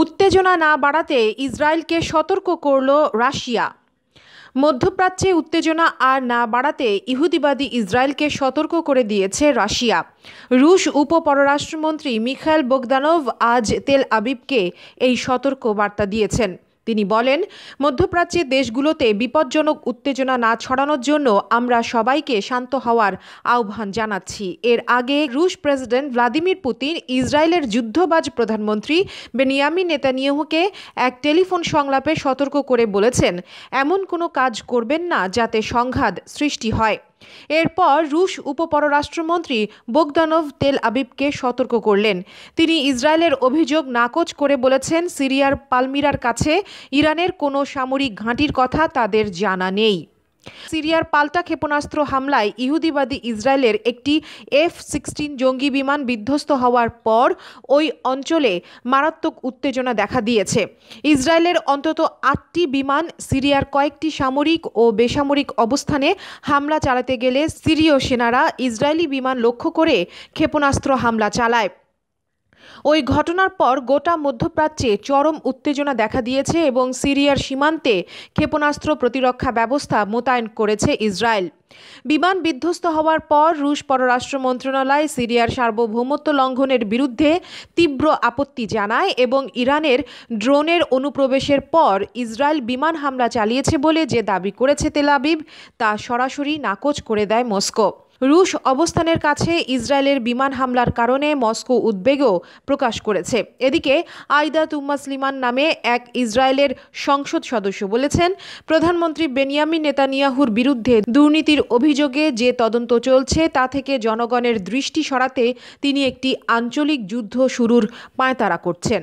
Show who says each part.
Speaker 1: উত্তেজনা না বাড়াতে ইসরায়েলকে সতর্ক করল রাশিয়া মধ্যপ্রাচ্যে উত্তেজনা আর না বাড়াতে ইহুদিবাদী ইসরায়েলকে সতর্ক করে দিয়েছে রাশিয়া রুশ উপপররাষ্ট্রমন্ত্রী মিখাইল বোগদানভ আজ তেল আবিবকে এই সতর্ক বার্তা দিয়েছেন তিনি বলেন মধ্যপ্রাচ্যের দেশগুলোতে বিপজ্জনক উত্তেজনা না ছড়ানোর জন্য আমরা সবাইকে শান্ত হওয়ার আহ্বান জানাচ্ছি এর আগে রুশ প্রেসিডেন্ট ভ্লাদিমির পুতিন ইসরায়েলের যুদ্ধবাজ প্রধানমন্ত্রী বেনিয়ামি নেতানিয়াহুকে এক টেলিফোন সংলাপে সতর্ক করে বলেছেন এমন কোনো কাজ করবেন না যাতে সংঘাত সৃষ্টি হয় এরপর রুশ উপপররাষ্ট্রমন্ত্রী বোগদানভ তেল আবিবকে সতর্ক করলেন তিনি ইসরায়েলের অভিযোগ নাকচ করে বলেছেন সিরিয়ার পালমিরার কাছে ইরানের কোনো সামরিক ঘাঁটির কথা তাদের জানা নেই সিরিয়ার পাল্টা ক্ষেপণাস্ত্র হামলায় ইহুদিবাদী ইসরায়েলের একটি এফ সিক্সটিন জঙ্গি বিমান বিধ্বস্ত হওয়ার পর ওই অঞ্চলে মারাত্মক উত্তেজনা দেখা দিয়েছে ইসরায়েলের অন্তত আটটি বিমান সিরিয়ার কয়েকটি সামরিক ও বেসামরিক অবস্থানে হামলা চালাতে গেলে সিরীয় সেনারা ইসরায়েলি বিমান লক্ষ্য করে ক্ষেপণাস্ত্র হামলা চালায় ওই ঘটনার পর গোটা মধ্যপ্রাচ্যে চরম উত্তেজনা দেখা দিয়েছে এবং সিরিয়ার সীমান্তে ক্ষেপণাস্ত্র প্রতিরক্ষা ব্যবস্থা মোতায়েন করেছে ইসরায়েল বিমান বিধ্বস্ত হওয়ার পর রুশ পররাষ্ট্র মন্ত্রণালয় সিরিয়ার সার্বভৌমত্ব লঙ্ঘনের বিরুদ্ধে তীব্র আপত্তি জানায় এবং ইরানের ড্রোনের অনুপ্রবেশের পর ইসরায়েল বিমান হামলা চালিয়েছে বলে যে দাবি করেছে তেলাবিব তা সরাসরি নাকচ করে দেয় মস্কো রুশ অবস্থানের কাছে ইসরায়েলের বিমান হামলার কারণে মস্কো উদ্বেগও প্রকাশ করেছে এদিকে আইদা তুম্মা নামে এক ইসরায়েলের সংসদ সদস্য বলেছেন প্রধানমন্ত্রী বেনিয়ামিন নেতানিয়াহুর বিরুদ্ধে দুর্নীতির অভিযোগে যে তদন্ত চলছে তা থেকে জনগণের দৃষ্টি সরাতে তিনি একটি আঞ্চলিক যুদ্ধ শুরুর পায়তারা করছেন